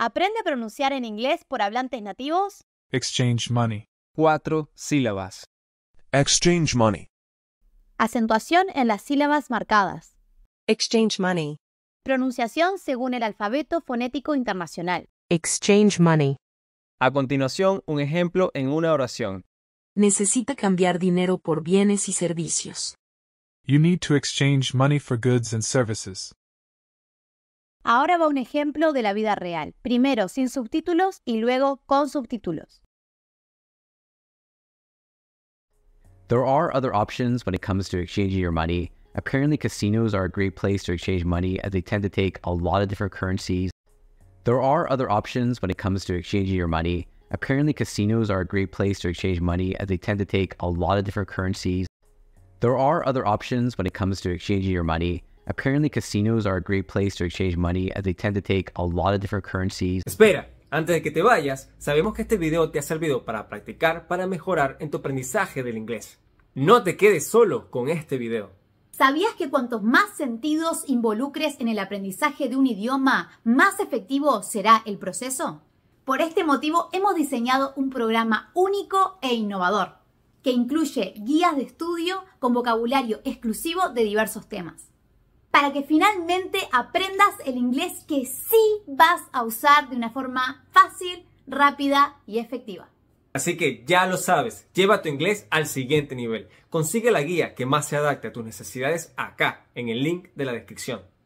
Aprende a pronunciar en inglés por hablantes nativos. Exchange money. Cuatro sílabas. Exchange money. Acentuación en las sílabas marcadas. Exchange money. Pronunciación según el alfabeto fonético internacional. Exchange money. A continuación, un ejemplo en una oración. Necesita cambiar dinero por bienes y servicios. You need to exchange money for goods and services. Ahora va un ejemplo de la vida real, primero sin subtítulos y luego con subtítulos. There are other options when it comes to exchanging your money. Apparently, uh, casinos are a great place to exchange money as they tend to take a lot of different currencies. There are other options when it comes to exchanging your money. Apparently, uh, casinos are a great place to exchange money as they tend to take a lot of different currencies. There are other options when it comes to exchanging your money. Apparently, casinos are a great place to exchange money as they tend to take a lot of different currencies. Espera, antes de que te vayas, sabemos que este video te ha servido para practicar para mejorar en tu aprendizaje del inglés. No te quedes solo con este video. ¿Sabías que cuantos más sentidos involucres en el aprendizaje de un idioma, más efectivo será el proceso? Por este motivo hemos diseñado un programa único e innovador, que incluye guías de estudio con vocabulario exclusivo de diversos temas para que finalmente aprendas el inglés que sí vas a usar de una forma fácil, rápida y efectiva. Así que ya lo sabes, lleva tu inglés al siguiente nivel. Consigue la guía que más se adapte a tus necesidades acá, en el link de la descripción.